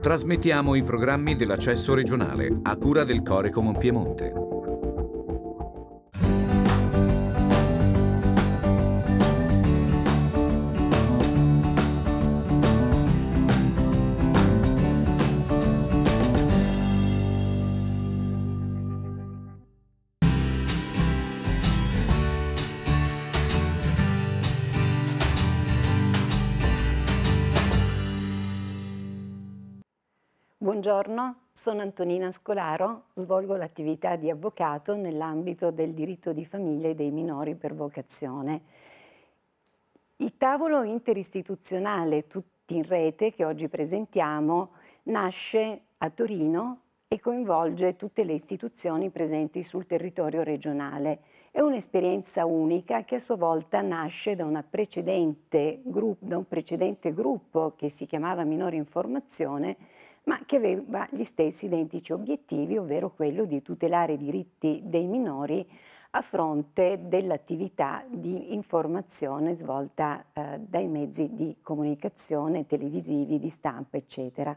Trasmettiamo i programmi dell'accesso regionale a cura del Corecomon Piemonte. Buongiorno, sono Antonina Scolaro, svolgo l'attività di avvocato nell'ambito del diritto di famiglia e dei minori per vocazione. Il tavolo interistituzionale Tutti in Rete che oggi presentiamo nasce a Torino e coinvolge tutte le istituzioni presenti sul territorio regionale. È un'esperienza unica che a sua volta nasce da, precedente, da, un precedente gruppo che si chiamava Minore Informazione ma che aveva gli stessi identici obiettivi, ovvero quello di tutelare i diritti dei minori a fronte dell'attività di informazione svolta eh, dai mezzi di comunicazione televisivi, di stampa, eccetera.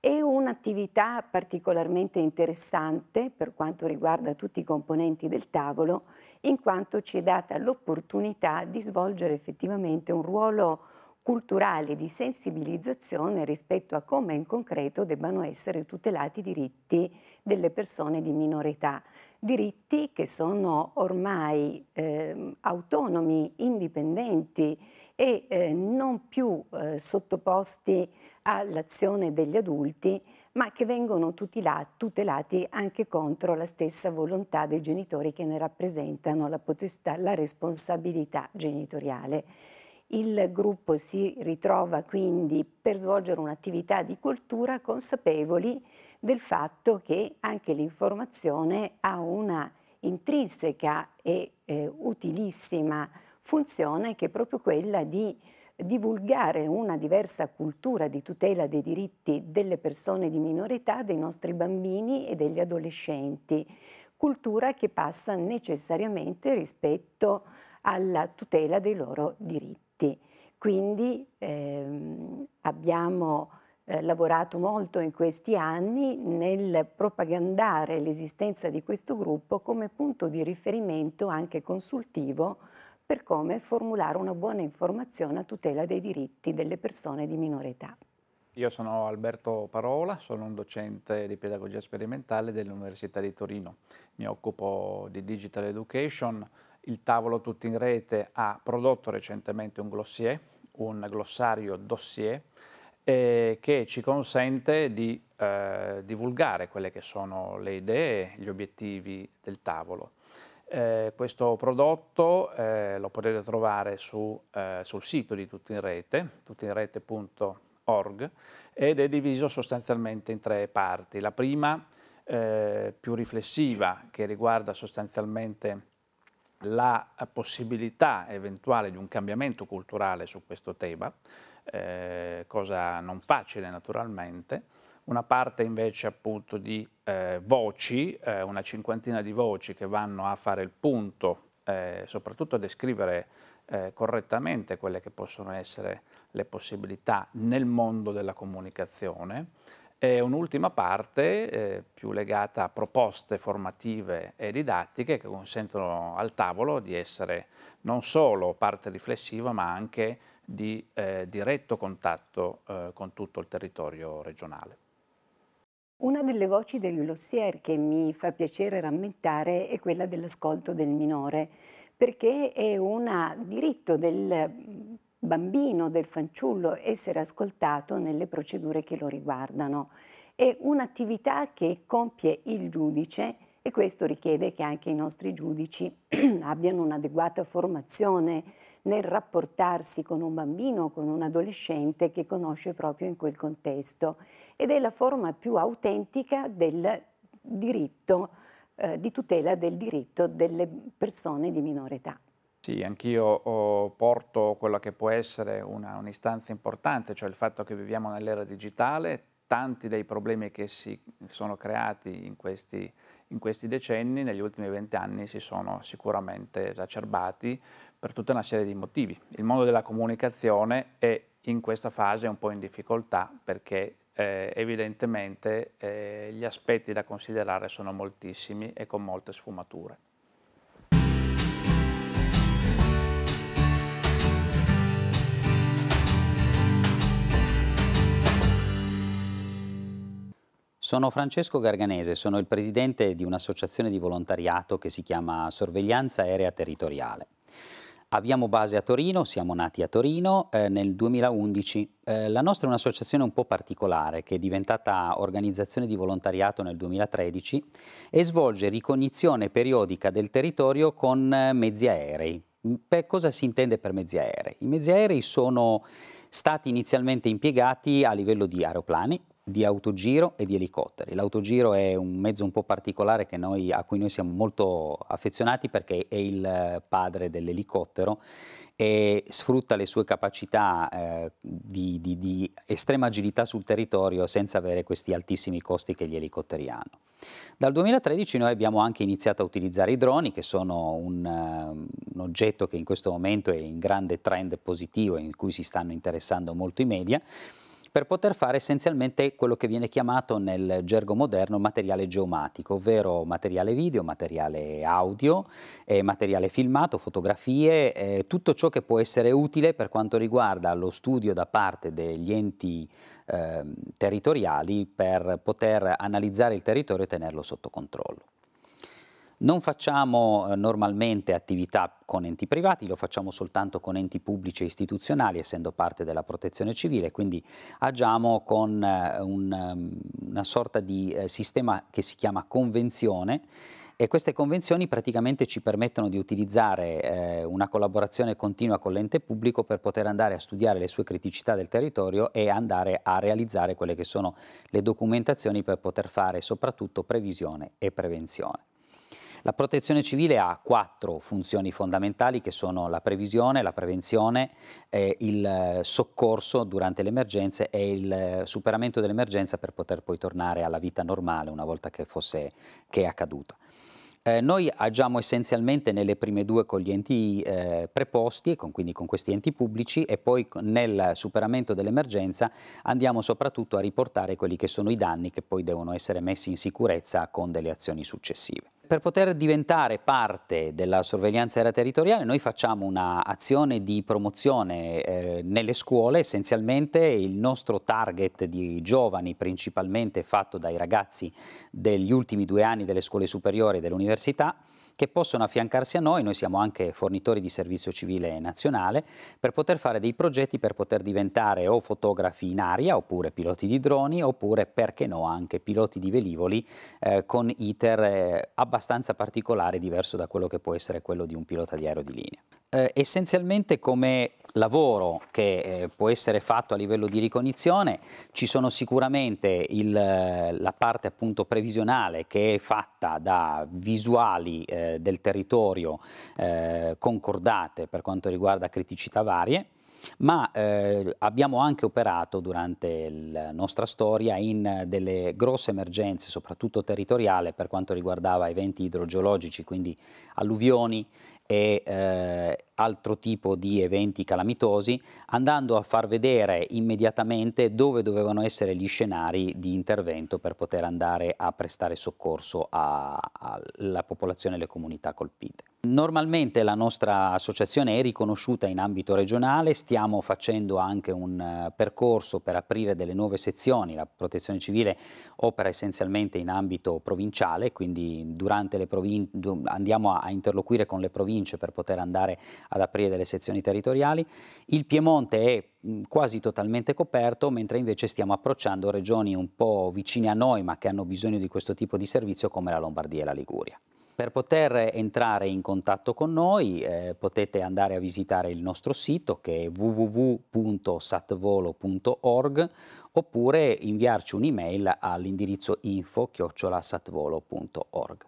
È un'attività particolarmente interessante per quanto riguarda tutti i componenti del tavolo, in quanto ci è data l'opportunità di svolgere effettivamente un ruolo culturali di sensibilizzazione rispetto a come in concreto debbano essere tutelati i diritti delle persone di minorità, diritti che sono ormai eh, autonomi, indipendenti e eh, non più eh, sottoposti all'azione degli adulti, ma che vengono tutelati anche contro la stessa volontà dei genitori che ne rappresentano la, potestà, la responsabilità genitoriale. Il gruppo si ritrova quindi per svolgere un'attività di cultura consapevoli del fatto che anche l'informazione ha una intrinseca e eh, utilissima funzione che è proprio quella di divulgare una diversa cultura di tutela dei diritti delle persone di minore età, dei nostri bambini e degli adolescenti, cultura che passa necessariamente rispetto alla tutela dei loro diritti tutti. Quindi ehm, abbiamo eh, lavorato molto in questi anni nel propagandare l'esistenza di questo gruppo come punto di riferimento anche consultivo per come formulare una buona informazione a tutela dei diritti delle persone di minore età. Io sono Alberto Parola, sono un docente di pedagogia sperimentale dell'Università di Torino. Mi occupo di digital education, il tavolo Tutti in Rete ha prodotto recentemente un glossier, un glossario dossier, eh, che ci consente di eh, divulgare quelle che sono le idee, gli obiettivi del tavolo. Eh, questo prodotto eh, lo potete trovare su, eh, sul sito di Tutti in Rete, tuttinrete.org, ed è diviso sostanzialmente in tre parti. La prima, eh, più riflessiva, che riguarda sostanzialmente la possibilità eventuale di un cambiamento culturale su questo tema, eh, cosa non facile naturalmente, una parte invece appunto di eh, voci, eh, una cinquantina di voci che vanno a fare il punto, eh, soprattutto a descrivere eh, correttamente quelle che possono essere le possibilità nel mondo della comunicazione, e un'ultima parte eh, più legata a proposte formative e didattiche che consentono al tavolo di essere non solo parte riflessiva ma anche di eh, diretto contatto eh, con tutto il territorio regionale. Una delle voci del glossier che mi fa piacere rammentare è quella dell'ascolto del minore, perché è un diritto del bambino, del fanciullo, essere ascoltato nelle procedure che lo riguardano. È un'attività che compie il giudice e questo richiede che anche i nostri giudici abbiano un'adeguata formazione nel rapportarsi con un bambino o con un adolescente che conosce proprio in quel contesto ed è la forma più autentica del diritto, eh, di tutela del diritto delle persone di minore età. Sì, anch'io porto quella che può essere un'istanza importante, cioè il fatto che viviamo nell'era digitale, tanti dei problemi che si sono creati in questi, in questi decenni, negli ultimi vent'anni, si sono sicuramente esacerbati per tutta una serie di motivi. Il mondo della comunicazione è in questa fase un po' in difficoltà perché eh, evidentemente eh, gli aspetti da considerare sono moltissimi e con molte sfumature. Sono Francesco Garganese, sono il presidente di un'associazione di volontariato che si chiama Sorveglianza Aerea Territoriale. Abbiamo base a Torino, siamo nati a Torino eh, nel 2011. Eh, la nostra è un'associazione un po' particolare che è diventata organizzazione di volontariato nel 2013 e svolge ricognizione periodica del territorio con eh, mezzi aerei. Per mm, cosa si intende per mezzi aerei? I mezzi aerei sono stati inizialmente impiegati a livello di aeroplani, di autogiro e di elicotteri. L'autogiro è un mezzo un po' particolare noi, a cui noi siamo molto affezionati perché è il eh, padre dell'elicottero e sfrutta le sue capacità eh, di, di, di estrema agilità sul territorio senza avere questi altissimi costi che gli elicotteri hanno. Dal 2013 noi abbiamo anche iniziato a utilizzare i droni che sono un, eh, un, oggetto che in questo momento è in grande trend positivo in cui si stanno interessando molto i media per poter fare essenzialmente quello che viene chiamato nel gergo moderno materiale geomatico, ovvero materiale video, materiale audio, eh, materiale filmato, fotografie, eh, tutto ciò che può essere utile per quanto riguarda lo studio da parte degli enti eh, territoriali per poter analizzare il territorio e tenerlo sotto controllo. Non facciamo eh, normalmente attività con enti privati, lo facciamo soltanto con enti pubblici e istituzionali, essendo parte della protezione civile, quindi agiamo con eh, un, ehm, una sorta di eh, sistema che si chiama convenzione e queste convenzioni praticamente ci permettono di utilizzare eh, una collaborazione continua con l'ente pubblico per poter andare a studiare le sue criticità del territorio e andare a realizzare quelle che sono le documentazioni per poter fare soprattutto previsione e prevenzione. La protezione civile ha quattro funzioni fondamentali che sono la previsione, la prevenzione, eh, il soccorso durante le emergenze e il eh, superamento dell'emergenza per poter poi tornare alla vita normale una volta che, fosse, che è accaduta. Eh, noi agiamo essenzialmente nelle prime due con gli enti eh, preposti, con, quindi con questi enti pubblici, e poi nel superamento dell'emergenza andiamo soprattutto a riportare quelli che sono i danni che poi devono essere messi in sicurezza con delle azioni successive. Per poter diventare parte della sorveglianza aerea territoriale noi facciamo un'azione di promozione eh, nelle scuole, essenzialmente il nostro target di giovani principalmente fatto dai ragazzi degli ultimi due anni delle scuole superiori e dell'università che possono affiancarsi a noi, noi siamo anche fornitori di servizio civile nazionale, per poter fare dei progetti per poter diventare o fotografi in aria oppure piloti di droni oppure perché no anche piloti di velivoli eh, con iter eh, abbastanza particolare diverso da quello che può essere quello di un pilota di aereo di linea. Eh, essenzialmente come lavoro che eh, può essere fatto a livello di ricognizione, ci sono sicuramente il, eh, la parte appunto previsionale che è fatta da visuali eh, del territorio eh, concordate per quanto riguarda criticità varie, ma eh, abbiamo anche operato durante la nostra storia in delle grosse emergenze, soprattutto territoriale, per quanto riguardava eventi idrogeologici, quindi alluvioni, e eh, altro tipo di eventi calamitosi, andando a far vedere immediatamente dove dovevano essere gli scenari di intervento per poter andare a prestare soccorso alla popolazione e alle comunità colpite. Normalmente la nostra associazione è riconosciuta in ambito regionale, stiamo facendo anche un eh, percorso per aprire delle nuove sezioni, la protezione civile opera essenzialmente in ambito provinciale, quindi durante le provin- andiamo a interloquire con le province province per poter andare ad aprire delle sezioni territoriali. Il Piemonte è quasi totalmente coperto, mentre invece stiamo approcciando regioni un po' vicine a noi ma che hanno bisogno di questo tipo di servizio come la Lombardia e la Liguria. Per poter entrare in contatto con noi eh, potete andare a visitare il nostro sito che è www.satvolo.org oppure inviarci un'email all'indirizzo info-satvolo.org.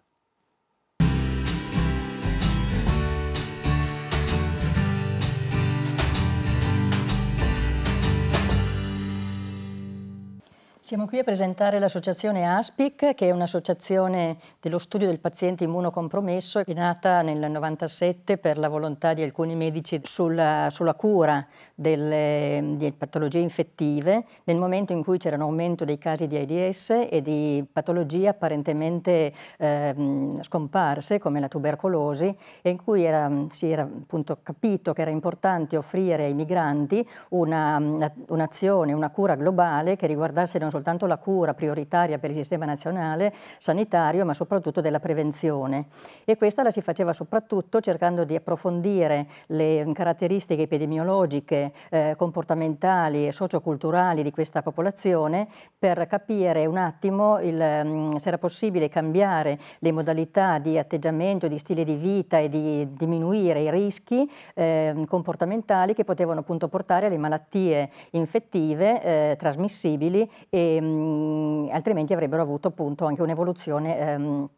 Siamo qui a presentare l'associazione ASPIC, che è un'associazione dello studio del paziente immunocompromesso, è nata nel 1997 per la volontà di alcuni medici sulla, sulla cura delle, delle, patologie infettive, nel momento in cui c'era un aumento dei casi di AIDS e di patologie apparentemente eh, scomparse, come la tubercolosi, e in cui era, si era appunto capito che era importante offrire ai migranti un'azione, una, una cura globale che riguardasse non solo soltanto la cura prioritaria per il sistema nazionale sanitario, ma soprattutto della prevenzione. E questa la si faceva soprattutto cercando di approfondire le caratteristiche epidemiologiche, eh, comportamentali e socioculturali di questa popolazione per capire un attimo il, mm, se era possibile cambiare le modalità di atteggiamento, di stile di vita e di diminuire i rischi eh, comportamentali che potevano appunto portare alle malattie infettive eh, trasmissibili e mh, ehm, altrimenti avrebbero avuto appunto anche un'evoluzione ehm,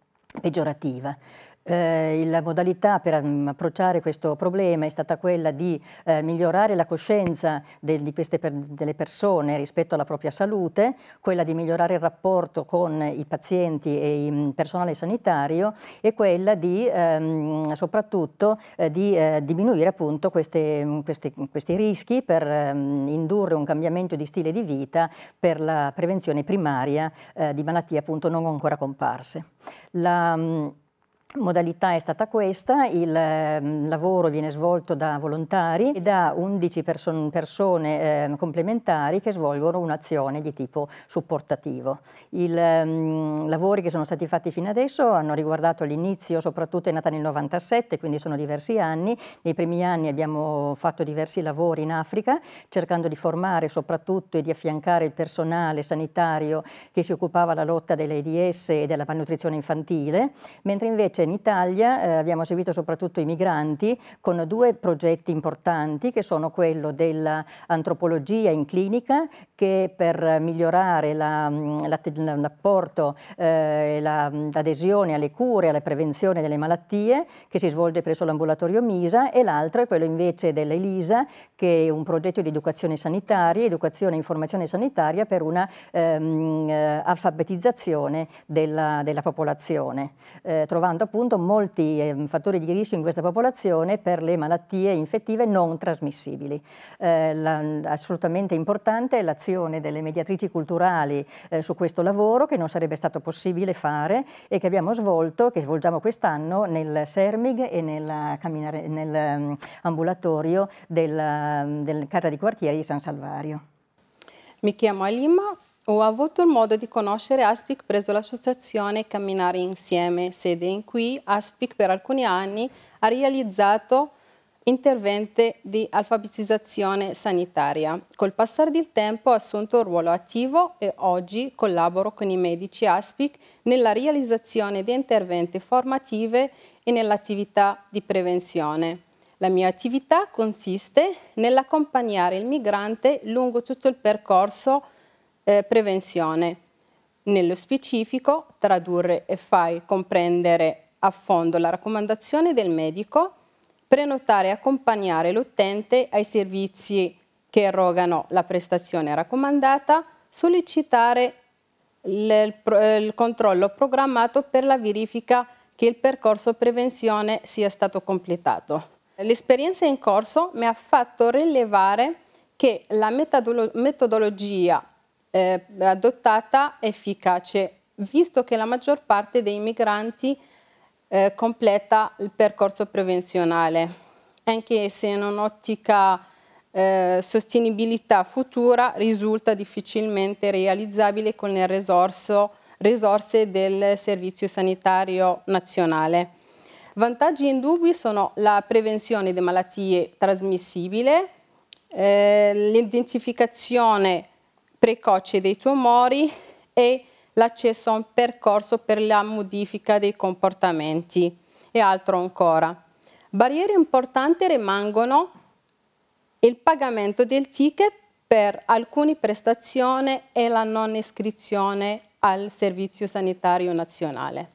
peggiorativa. Eh, la modalità per approcciare questo problema è stata quella di eh, migliorare la coscienza de, di queste per, delle persone rispetto alla propria salute, quella di migliorare il rapporto con i pazienti e il personale sanitario e quella di ehm, soprattutto eh, di eh, diminuire appunto queste, queste, questi rischi per ehm, indurre un cambiamento di stile di vita per la prevenzione primaria eh, di malattie appunto non ancora comparse. La, modalità è stata questa, il eh, lavoro viene svolto da volontari e da 11 person persone eh, complementari che svolgono un'azione di tipo supportativo. I eh, mm, lavori che sono stati fatti fino adesso hanno riguardato l'inizio, soprattutto è nata nel 97, quindi sono diversi anni. Nei primi anni abbiamo fatto diversi lavori in Africa, cercando di formare soprattutto e di affiancare il personale sanitario che si occupava della lotta dell'AIDS e della malnutrizione infantile, mentre invece Invece in Italia eh, abbiamo seguito soprattutto i migranti con due progetti importanti che sono quello dell'antropologia in clinica che per migliorare l'apporto, eh, la, la, eh, l'adesione la, alle cure, alla prevenzione delle malattie che si svolge presso l'ambulatorio MISA e l'altro è quello invece dell'ELISA che è un progetto di educazione sanitaria, educazione e informazione sanitaria per una ehm, eh, alfabetizzazione della, della popolazione, eh, trovando appunto molti eh, fattori di rischio in questa popolazione per le malattie infettive non trasmissibili. Eh, la, assolutamente importante è l'azione delle mediatrici culturali eh, su questo lavoro che non sarebbe stato possibile fare e che abbiamo svolto, che svolgiamo quest'anno nel Sermig e nell'ambulatorio ehm, um, della del Casa di Quartiere di San Salvario. Mi chiamo Alima, ho avuto il modo di conoscere Aspic presso l'associazione Camminare Insieme, sede in cui Aspic per alcuni anni ha realizzato interventi di alfabetizzazione sanitaria. Col passare del tempo ho assunto un ruolo attivo e oggi collaboro con i medici ASPIC nella realizzazione di interventi formative e nell'attività di prevenzione. La mia attività consiste nell'accompagnare il migrante lungo tutto il percorso di eh, prevenzione. Nello specifico, tradurre e fai comprendere a fondo la raccomandazione del medico, prenotare e accompagnare l'utente ai servizi che erogano la prestazione raccomandata, sollecitare il, il controllo programmato per la verifica che il percorso prevenzione sia stato completato. L'esperienza in corso mi ha fatto rilevare che la metodologia eh, adottata efficace, visto che la maggior parte dei migranti eh, completa il percorso prevenzionale, anche se in un'ottica eh, sostenibilità futura risulta difficilmente realizzabile con le risorso, risorse del Servizio Sanitario Nazionale. Vantaggi indubbi sono la prevenzione di malattie trasmissibili, eh, l'identificazione precoce dei tumori e l'accesso a un percorso per la modifica dei comportamenti e altro ancora. Barriere importanti rimangono il pagamento del ticket per alcune prestazioni e la non iscrizione al Servizio Sanitario Nazionale.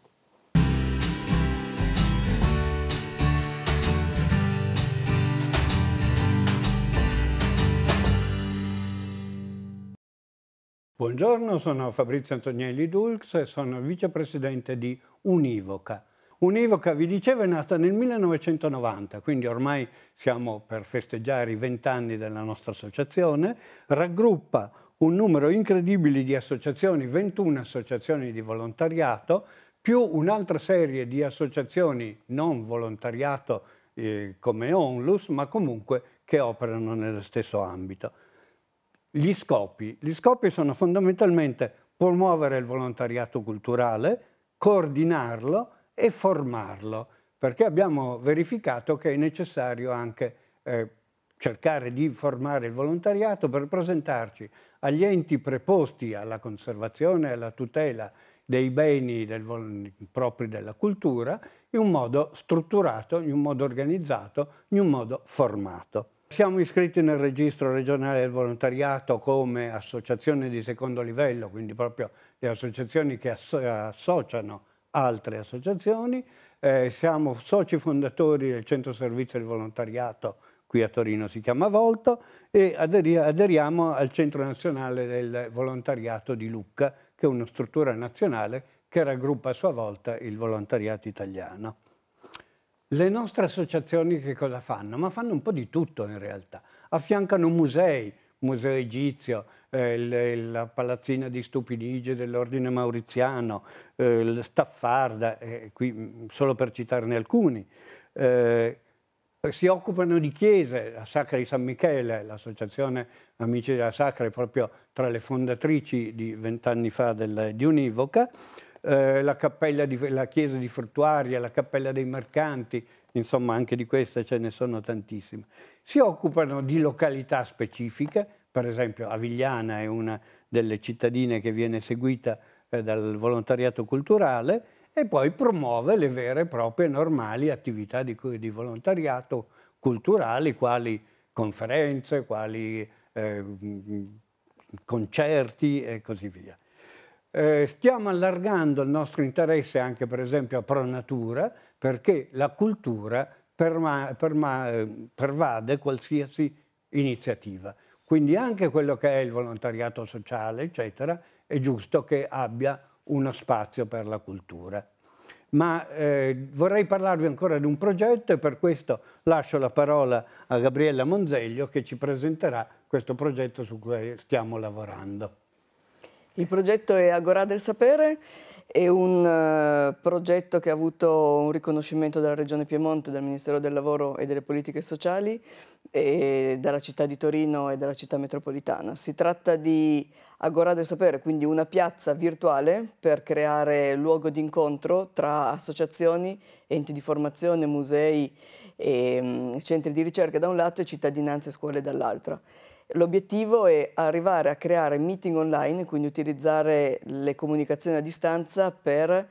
Buongiorno, sono Fabrizio Antonielli Dulx e sono vicepresidente di Univoca. Univoca, vi dicevo, è nata nel 1990, quindi ormai siamo per festeggiare i vent'anni della nostra associazione, raggruppa un numero incredibile di associazioni, 21 associazioni di volontariato, più un'altra serie di associazioni non volontariato eh, come ONLUS, ma comunque che operano nello stesso ambito gli scopi. Gli scopi sono fondamentalmente promuovere il volontariato culturale, coordinarlo e formarlo, perché abbiamo verificato che è necessario anche eh, cercare di formare il volontariato per presentarci agli enti preposti alla conservazione e alla tutela dei beni del, propri della cultura in un modo strutturato, in un modo organizzato, in un modo formato. Siamo iscritti nel registro regionale del volontariato come associazione di secondo livello, quindi proprio le associazioni che associano altre associazioni. Eh, siamo soci fondatori del centro servizio del volontariato qui a Torino si chiama Volto, e aderiamo al Centro Nazionale del Volontariato di Lucca, che è una struttura nazionale che raggruppa a sua volta il volontariato italiano. Le nostre associazioni che cosa fanno? Ma fanno un po' di tutto in realtà. Affiancano musei, Museo Egizio, eh, la palazzina di Stupidigi dell'Ordine Mauriziano, eh, la Staffarda, eh, qui mm, solo per citarne alcuni. Eh, si occupano di chiese, la Sacra di San Michele, l'associazione Amici della Sacra è proprio tra le fondatrici di vent'anni fa del, di Univoca, eh, la, di, la chiesa di Fortuaria, la cappella dei mercanti, insomma anche di questa ce ne sono tantissime. Si occupano di località specifiche, per esempio Avigliana è una delle cittadine che viene seguita eh, dal volontariato culturale e poi promuove le vere e proprie normali attività di, di volontariato culturali, quali conferenze, quali eh, mm, mm, concerti e così via. Eh, stiamo allargando il nostro interesse anche per esempio a pronatura perché la cultura perma, perma, pervade qualsiasi iniziativa. Quindi anche quello che è il volontariato sociale, eccetera, è giusto che abbia uno spazio per la cultura. Ma eh, vorrei parlarvi ancora di un progetto e per questo lascio la parola a Gabriella Monzeglio che ci presenterà questo progetto su cui stiamo lavorando. Il progetto è Agora del Sapere, è un eh, progetto che ha avuto un riconoscimento dalla Regione Piemonte, dal Ministero del Lavoro e delle Politiche Sociali, e dalla città di Torino e dalla città metropolitana. Si tratta di Agora del Sapere, quindi una piazza virtuale per creare luogo di incontro tra associazioni, enti di formazione, musei e mm, centri di ricerca da un lato e cittadinanze e scuole dall'altra. L'obiettivo è arrivare a creare meeting online, quindi utilizzare le comunicazioni a distanza per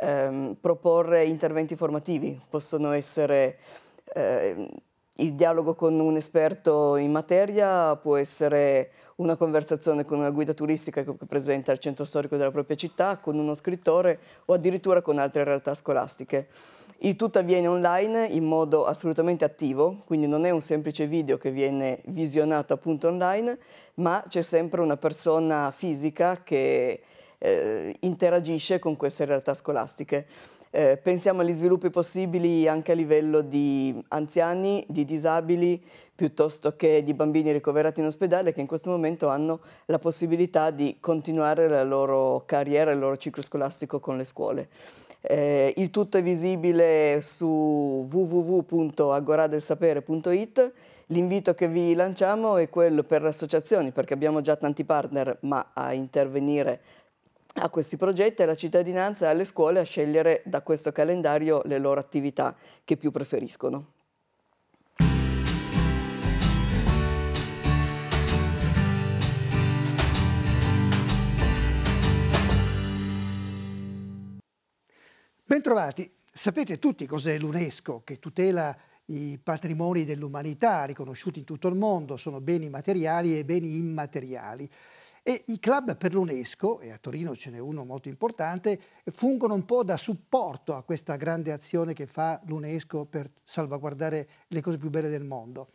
ehm, proporre interventi formativi. Possono essere eh, il dialogo con un esperto in materia, può essere una conversazione con una guida turistica che presenta il centro storico della propria città, con uno scrittore o addirittura con altre realtà scolastiche. Il tutto avviene online in modo assolutamente attivo, quindi non è un semplice video che viene visionato appunto online, ma c'è sempre una persona fisica che eh, interagisce con queste realtà scolastiche. Eh, pensiamo agli sviluppi possibili anche a livello di anziani, di disabili, piuttosto che di bambini ricoverati in ospedale che in questo momento hanno la possibilità di continuare la loro carriera, il loro ciclo scolastico con le scuole. Eh, il tutto è visibile su www.agoradelsapere.it. L'invito che vi lanciamo è quello per le associazioni, perché abbiamo già tanti partner, ma a intervenire a questi progetti e la cittadinanza e alle scuole a scegliere da questo calendario le loro attività che più preferiscono. Bentrovati. Sapete tutti cos'è l'UNESCO che tutela i patrimoni dell'umanità riconosciuti in tutto il mondo, sono beni materiali e beni immateriali. E i club per l'UNESCO, e a Torino ce n'è uno molto importante, fungono un po' da supporto a questa grande azione che fa l'UNESCO per salvaguardare le cose più belle del mondo.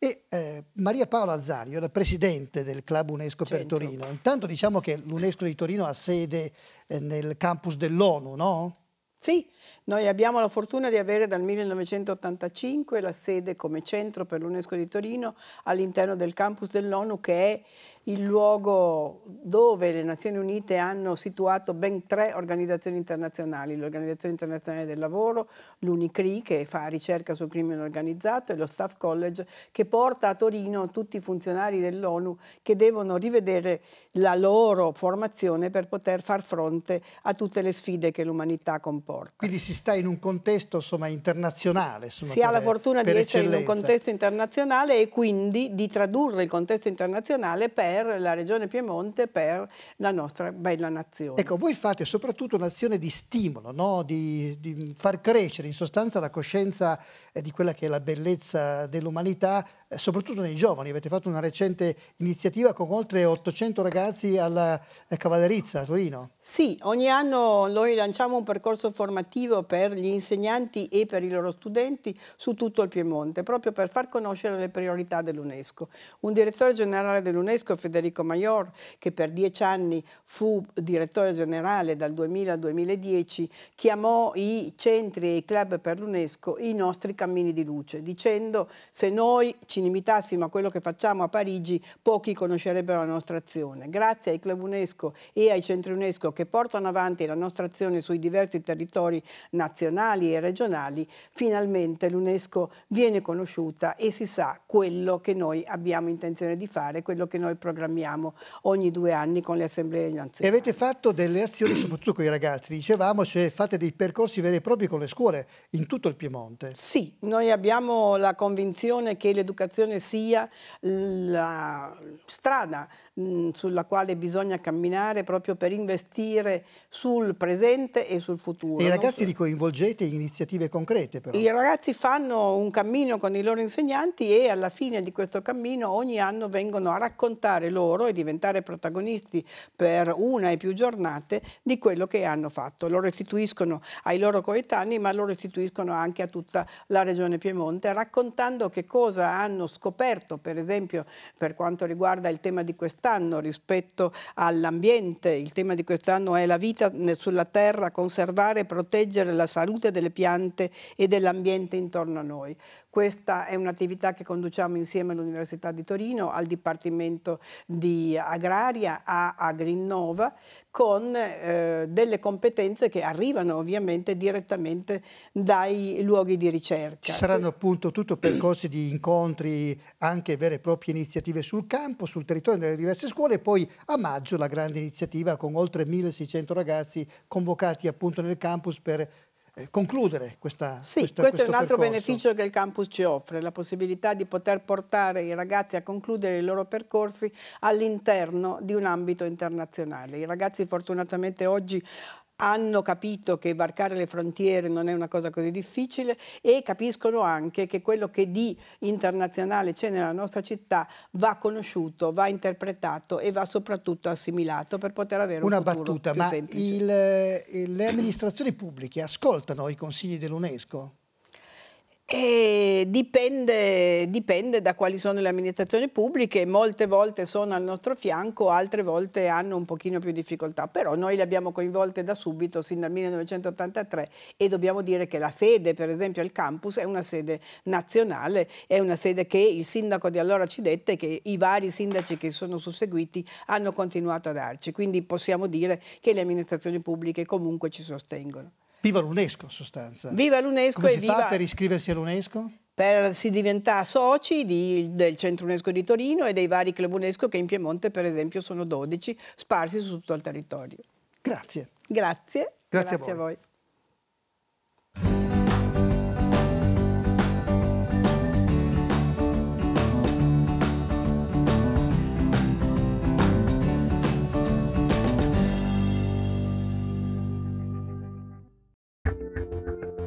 E eh, Maria Paola Azzario, la presidente del Club UNESCO Centro. per Torino. Intanto diciamo che l'UNESCO di Torino ha sede eh, nel campus dell'ONU, no? Sí, Noi abbiamo la fortuna di avere dal 1985 la sede come centro per l'UNESCO di Torino all'interno del campus dell'ONU che è il luogo dove le Nazioni Unite hanno situato ben tre organizzazioni internazionali, l'Organizzazione Internazionale del Lavoro, l'UNICRI che fa ricerca sul crimine organizzato e lo Staff College che porta a Torino tutti i funzionari dell'ONU che devono rivedere la loro formazione per poter far fronte a tutte le sfide che l'umanità comporta. Quindi quindi si sta in un contesto insomma, internazionale. Insomma, si ha la fortuna di eccellenza. essere in un contesto internazionale e quindi di tradurre il contesto internazionale per la regione Piemonte, per la nostra bella nazione. Ecco, voi fate soprattutto un'azione di stimolo, no? di, di far crescere in sostanza la coscienza eh, di quella che è la bellezza dell'umanità eh, soprattutto nei giovani. Avete fatto una recente iniziativa con oltre 800 ragazzi alla eh, Cavallerizza a Torino. Sì, ogni anno noi lanciamo un percorso formativo per gli insegnanti e per i loro studenti su tutto il Piemonte, proprio per far conoscere le priorità dell'UNESCO. Un direttore generale dell'UNESCO, Federico Maior, che per dieci anni fu direttore generale dal 2000 al 2010, chiamò i centri e i club per l'UNESCO i nostri cammini di luce, dicendo se noi ci ci limitassimo a quello che facciamo a Parigi, pochi conoscerebbero la nostra azione. Grazie ai club UNESCO e ai centri UNESCO che portano avanti la nostra azione sui diversi territori nazionali e regionali, finalmente l'UNESCO viene conosciuta e si sa quello che noi abbiamo intenzione di fare, quello che noi programmiamo ogni due anni con le assemblee nazionali. E avete fatto delle azioni soprattutto con i ragazzi, dicevamo, cioè fate dei percorsi veri e propri con le scuole in tutto il Piemonte. Sì, noi abbiamo la convinzione che l'educazione comunicazione sia la strada mm, sulla quale bisogna camminare proprio per investire sul presente e sul futuro. E i ragazzi li coinvolgete in iniziative concrete però? I ragazzi fanno un cammino con i loro insegnanti e alla fine di questo cammino ogni anno vengono a raccontare loro e diventare protagonisti per una e più giornate di quello che hanno fatto. Lo restituiscono ai loro coetanei ma lo restituiscono anche a tutta la regione Piemonte raccontando che cosa hanno hanno scoperto, per esempio per quanto riguarda il tema di quest'anno rispetto all'ambiente, il tema di quest'anno è la vita sulla terra, conservare e proteggere la salute delle piante e dell'ambiente intorno a noi. Questa è un'attività che conduciamo insieme all'Università di Torino, al Dipartimento di Agraria, a Agrinnova, con eh, delle competenze che arrivano ovviamente direttamente dai luoghi di ricerca. Ci saranno appunto tutto percorsi di incontri, anche vere e proprie iniziative sul campo, sul territorio delle diverse scuole e poi a maggio la grande iniziativa con oltre 1600 ragazzi convocati appunto nel campus per eh, concludere questa Sì, questa, questo, questo, è un altro percorso. beneficio che il campus ci offre, la possibilità di poter portare i ragazzi a concludere i loro percorsi all'interno di un ambito internazionale. I ragazzi fortunatamente oggi hanno capito che varcare le frontiere non è una cosa così difficile e capiscono anche che quello che di internazionale c'è nella nostra città va conosciuto, va interpretato e va soprattutto assimilato per poter avere una un battuta, più ma il, eh, le amministrazioni pubbliche ascoltano i consigli dell'UNESCO? E dipende, dipende, da quali sono le amministrazioni pubbliche, molte volte sono al nostro fianco, altre volte hanno un pochino più difficoltà, però noi le abbiamo coinvolte da subito, sin dal 1983 e dobbiamo dire che la sede, per esempio il campus, è una sede nazionale, è una sede che il sindaco di allora ci dette che i vari sindaci che sono susseguiti hanno continuato a darci, quindi possiamo dire che le amministrazioni pubbliche comunque ci sostengono. Viva l'UNESCO in sostanza. Viva l'UNESCO Come e si viva... fa per iscriversi all'UNESCO? Per si diventa soci di, del Centro UNESCO di Torino e dei vari club UNESCO che in Piemonte per esempio sono 12 sparsi su tutto il territorio. Grazie. Grazie. Grazie, Grazie a voi. A voi.